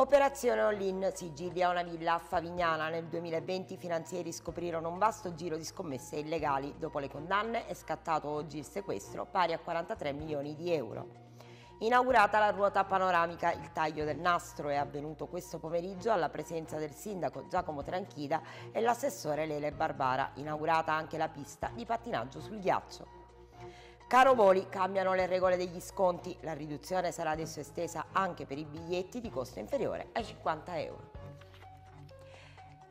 Operazione All-in Sigilia, una villa a Favignana. Nel 2020 i finanzieri scoprirono un vasto giro di scommesse illegali. Dopo le condanne è scattato oggi il sequestro pari a 43 milioni di euro. Inaugurata la ruota panoramica, il taglio del nastro è avvenuto questo pomeriggio alla presenza del sindaco Giacomo Tranchida e l'assessore Lele Barbara. Inaugurata anche la pista di pattinaggio sul ghiaccio. Caro Voli, cambiano le regole degli sconti, la riduzione sarà adesso estesa anche per i biglietti di costo inferiore ai 50 euro.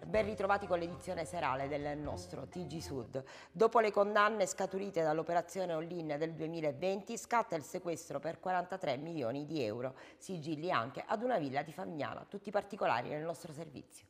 Ben ritrovati con l'edizione serale del nostro TG Sud. Dopo le condanne scaturite dall'operazione online del 2020 scatta il sequestro per 43 milioni di euro, sigilli anche ad una villa di Fagnana, tutti i particolari nel nostro servizio.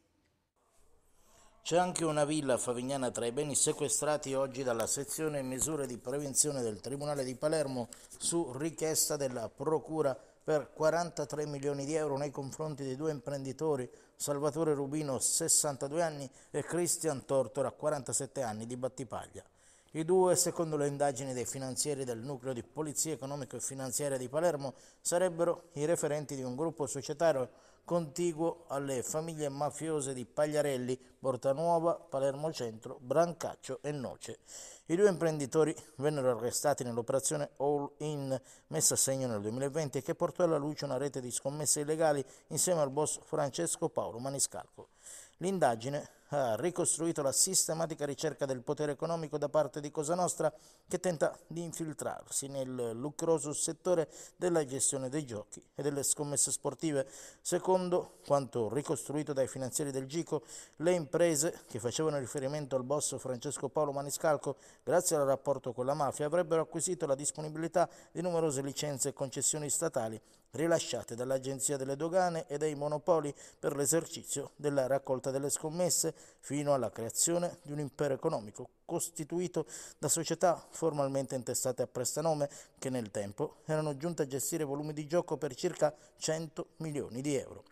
C'è anche una villa a Favignana tra i beni sequestrati oggi dalla sezione misure di prevenzione del Tribunale di Palermo su richiesta della Procura per 43 milioni di euro nei confronti di due imprenditori, Salvatore Rubino, 62 anni, e Christian Tortora, 47 anni, di Battipaglia. I due, secondo le indagini dei finanzieri del nucleo di Polizia Economico e Finanziaria di Palermo, sarebbero i referenti di un gruppo societario contiguo alle famiglie mafiose di Pagliarelli, Portanuova, Palermo Centro, Brancaccio e Noce. I due imprenditori vennero arrestati nell'operazione All In messa a segno nel 2020 che portò alla luce una rete di scommesse illegali insieme al boss Francesco Paolo Maniscalco. L'indagine ha ricostruito la sistematica ricerca del potere economico da parte di Cosa Nostra che tenta di infiltrarsi nel lucroso settore della gestione dei giochi e delle scommesse sportive. Secondo quanto ricostruito dai finanzieri del Gico, le imprese che facevano riferimento al boss Francesco Paolo Maniscalco, grazie al rapporto con la mafia, avrebbero acquisito la disponibilità di numerose licenze e concessioni statali rilasciate dall'Agenzia delle Dogane e dai monopoli per l'esercizio della raccolta delle scommesse fino alla creazione di un impero economico costituito da società formalmente intestate a prestanome che nel tempo erano giunte a gestire volumi di gioco per circa 100 milioni di euro.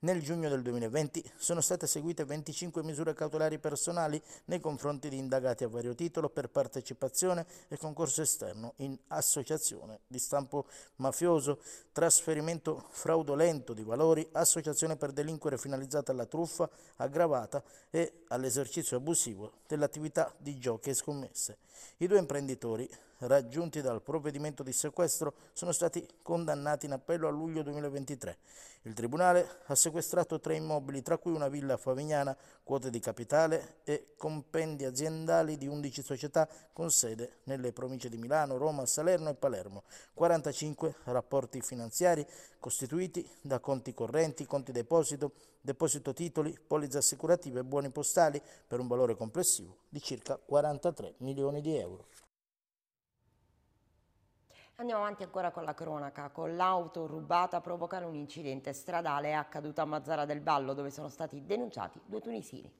Nel giugno del 2020 sono state eseguite 25 misure cautelari personali nei confronti di indagati a vario titolo per partecipazione e concorso esterno in associazione di stampo mafioso, trasferimento fraudolento di valori, associazione per delinquere finalizzata alla truffa aggravata e all'esercizio abusivo dell'attività di giochi e scommesse. I due imprenditori raggiunti dal provvedimento di sequestro sono stati condannati in appello a luglio 2023. Il Tribunale ha sequestrato tre immobili, tra cui una villa favignana, quote di capitale e compendi aziendali di 11 società con sede nelle province di Milano, Roma, Salerno e Palermo, 45 rapporti finanziari costituiti da conti correnti, conti deposito, deposito titoli, polizze assicurative e buoni postali per un valore complessivo di circa 43 milioni di euro. Andiamo avanti ancora con la cronaca, con l'auto rubata a provocare un incidente stradale accaduto a Mazzara del Vallo dove sono stati denunciati due tunisini.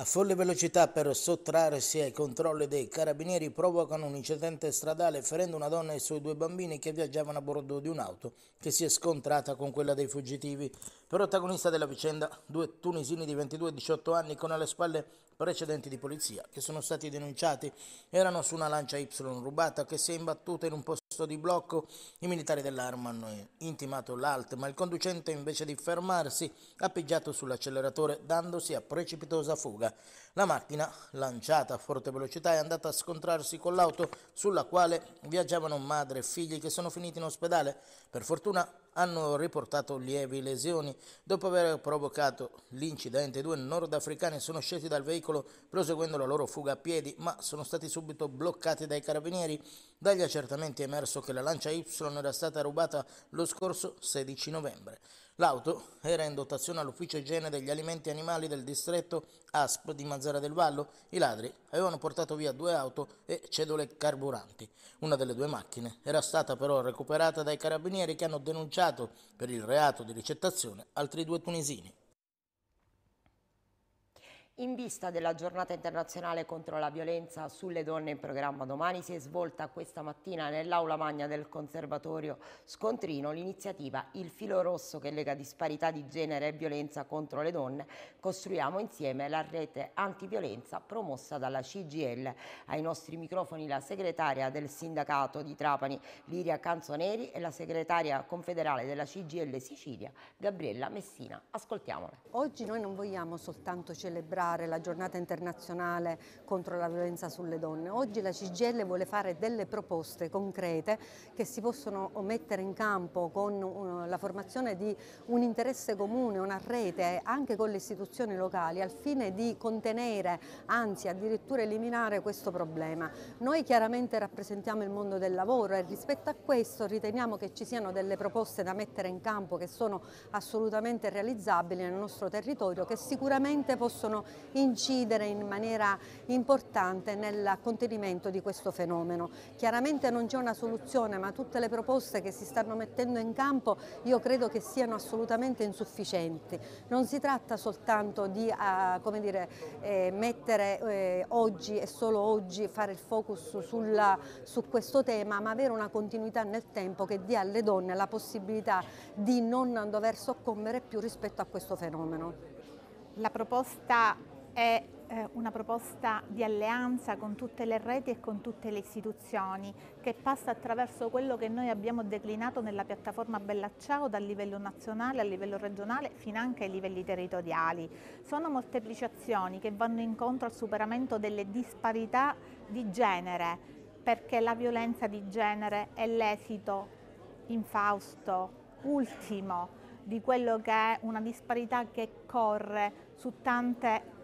A folle velocità per sottrarsi ai controlli dei carabinieri provocano un incidente stradale ferendo una donna e i suoi due bambini che viaggiavano a bordo di un'auto che si è scontrata con quella dei fuggitivi. Protagonista della vicenda due tunisini di 22 e 18 anni con alle spalle precedenti di polizia che sono stati denunciati. Erano su una lancia Y rubata che si è imbattuta in un posto di blocco, i militari dell'arma hanno intimato l'alt, ma il conducente invece di fermarsi ha pigiato sull'acceleratore dandosi a precipitosa fuga. Leclerc. La macchina, lanciata a forte velocità, è andata a scontrarsi con l'auto sulla quale viaggiavano madre e figli che sono finiti in ospedale. Per fortuna hanno riportato lievi lesioni. Dopo aver provocato l'incidente, due nordafricani sono scesi dal veicolo proseguendo la loro fuga a piedi, ma sono stati subito bloccati dai carabinieri. Dagli accertamenti è emerso che la Lancia Y era stata rubata lo scorso 16 novembre. L'auto era in dotazione all'ufficio igiene degli alimenti animali del distretto ASP di Mazzara del Vallo. I ladri avevano portato via due auto e cedole carburanti. Una delle due macchine era stata però recuperata dai carabinieri che hanno denunciato per il reato di ricettazione altri due tunisini. In vista della giornata internazionale contro la violenza sulle donne in programma domani si è svolta questa mattina nell'aula magna del conservatorio Scontrino l'iniziativa Il filo rosso che lega disparità di genere e violenza contro le donne costruiamo insieme la rete antiviolenza promossa dalla CGL. Ai nostri microfoni la segretaria del sindacato di Trapani Liria Canzoneri e la segretaria confederale della CGL Sicilia Gabriella Messina. Ascoltiamole. Oggi noi non vogliamo soltanto celebrare ricordare la giornata internazionale contro la violenza sulle donne. Oggi la CGL vuole fare delle proposte concrete che si possono mettere in campo con uh, la formazione di un interesse comune, una rete anche con le istituzioni locali al fine di contenere, anzi addirittura eliminare questo problema. Noi chiaramente rappresentiamo il mondo del lavoro e rispetto a questo riteniamo che ci siano delle proposte da mettere in campo che sono assolutamente realizzabili nel nostro territorio che sicuramente possono incidere in maniera importante nel contenimento di questo fenomeno. Chiaramente non c'è una soluzione ma tutte le proposte che si stanno mettendo in campo io credo che siano assolutamente insufficienti. Non si tratta soltanto di uh, dire, eh, mettere eh, oggi e solo oggi fare il focus sulla, su questo tema ma avere una continuità nel tempo che dia alle donne la possibilità di non dover soccombere più rispetto a questo fenomeno. La proposta è eh, una proposta di alleanza con tutte le reti e con tutte le istituzioni che passa attraverso quello che noi abbiamo declinato nella piattaforma Bella Ciao dal livello nazionale a livello regionale fino anche ai livelli territoriali. Sono molteplici azioni che vanno incontro al superamento delle disparità di genere perché la violenza di genere è l'esito infausto, ultimo di quello che è una disparità che corre su tante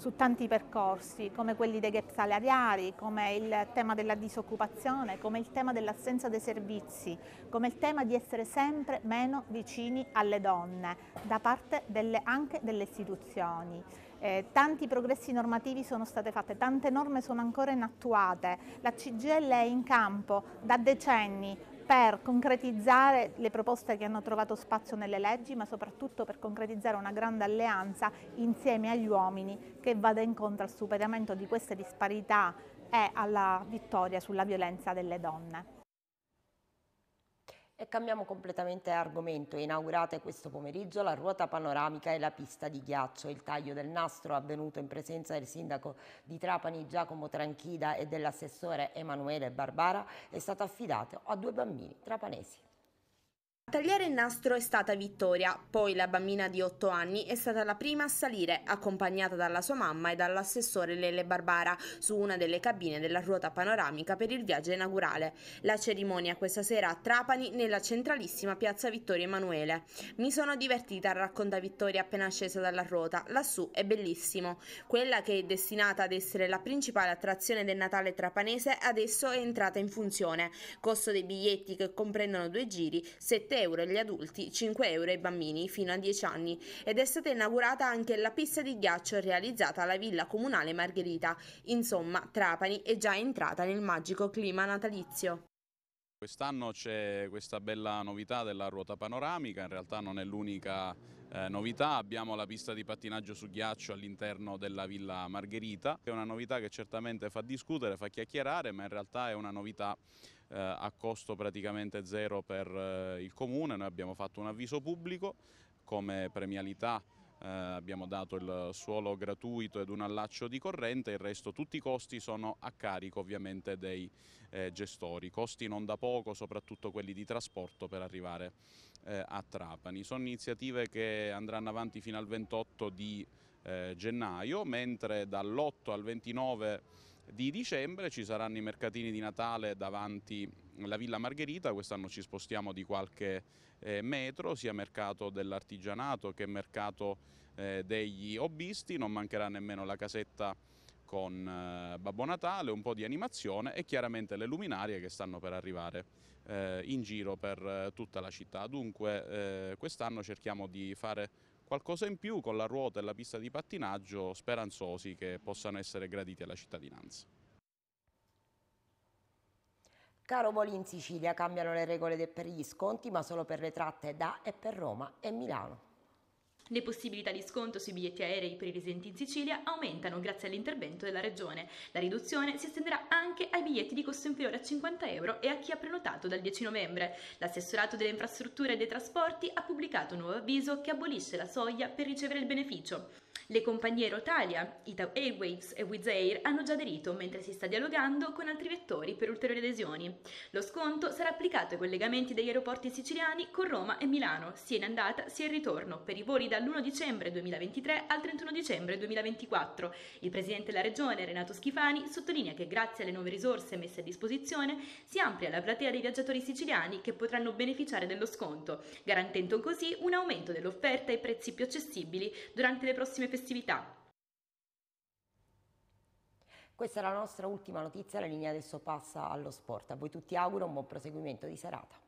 su tanti percorsi, come quelli dei gap salariali, come il tema della disoccupazione, come il tema dell'assenza dei servizi, come il tema di essere sempre meno vicini alle donne, da parte delle, anche delle istituzioni. Eh, tanti progressi normativi sono state fatti, tante norme sono ancora inattuate, la CGL è in campo da decenni, per concretizzare le proposte che hanno trovato spazio nelle leggi, ma soprattutto per concretizzare una grande alleanza insieme agli uomini che vada incontro al superamento di queste disparità e alla vittoria sulla violenza delle donne. E cambiamo completamente argomento. Inaugurate questo pomeriggio la ruota panoramica e la pista di ghiaccio. Il taglio del nastro avvenuto in presenza del sindaco di Trapani Giacomo Tranchida e dell'assessore Emanuele Barbara è stato affidato a due bambini trapanesi. Tagliare il nastro è stata Vittoria, poi la bambina di 8 anni è stata la prima a salire, accompagnata dalla sua mamma e dall'assessore Lele Barbara, su una delle cabine della ruota panoramica per il viaggio inaugurale. La cerimonia questa sera a Trapani, nella centralissima piazza Vittorio Emanuele. Mi sono divertita, racconta Vittoria appena scesa dalla ruota, lassù è bellissimo. Quella che è destinata ad essere la principale attrazione del Natale trapanese adesso è entrata in funzione. Costo dei biglietti che comprendono due giri, 7 euro euro agli adulti, 5 euro ai bambini fino a 10 anni ed è stata inaugurata anche la pista di ghiaccio realizzata alla Villa Comunale Margherita. Insomma, Trapani è già entrata nel magico clima natalizio. Quest'anno c'è questa bella novità della ruota panoramica, in realtà non è l'unica eh, novità, abbiamo la pista di pattinaggio su ghiaccio all'interno della Villa Margherita, è una novità che certamente fa discutere, fa chiacchierare, ma in realtà è una novità eh, a costo praticamente zero per eh, il Comune, noi abbiamo fatto un avviso pubblico come premialità eh, abbiamo dato il suolo gratuito ed un allaccio di corrente, il resto tutti i costi sono a carico ovviamente dei eh, gestori, costi non da poco, soprattutto quelli di trasporto per arrivare eh, a Trapani. Sono iniziative che andranno avanti fino al 28 di eh, gennaio, mentre dall'8 al 29 di dicembre, ci saranno i mercatini di Natale davanti alla Villa Margherita, quest'anno ci spostiamo di qualche eh, metro, sia mercato dell'artigianato che mercato eh, degli hobbisti, non mancherà nemmeno la casetta con eh, Babbo Natale, un po' di animazione e chiaramente le luminarie che stanno per arrivare eh, in giro per eh, tutta la città. Dunque eh, quest'anno cerchiamo di fare qualcosa in più con la ruota e la pista di pattinaggio speranzosi che possano essere graditi alla cittadinanza. Caro Moli in Sicilia cambiano le regole per gli sconti ma solo per le tratte da e per Roma e Milano. Le possibilità di sconto sui biglietti aerei per i residenti in Sicilia aumentano grazie all'intervento della Regione. La riduzione si estenderà anche ai biglietti di costo inferiore a 50 euro e a chi ha prenotato dal 10 novembre. L'assessorato delle infrastrutture e dei trasporti ha pubblicato un nuovo avviso che abolisce la soglia per ricevere il beneficio. Le compagnie Rotalia, Ita Airwaves e Wizz Air hanno già aderito, mentre si sta dialogando con altri vettori per ulteriori adesioni. Lo sconto sarà applicato ai collegamenti degli aeroporti siciliani con Roma e Milano, sia in andata sia in ritorno, per i voli dall'1 dicembre 2023 al 31 dicembre 2024. Il presidente della Regione, Renato Schifani, sottolinea che grazie alle nuove risorse messe a disposizione si amplia la platea dei viaggiatori siciliani che potranno beneficiare dello sconto, garantendo così un aumento dell'offerta ai prezzi più accessibili durante le prossime festività festività. Questa è la nostra ultima notizia, la linea adesso passa allo sport. A voi tutti auguro un buon proseguimento di serata.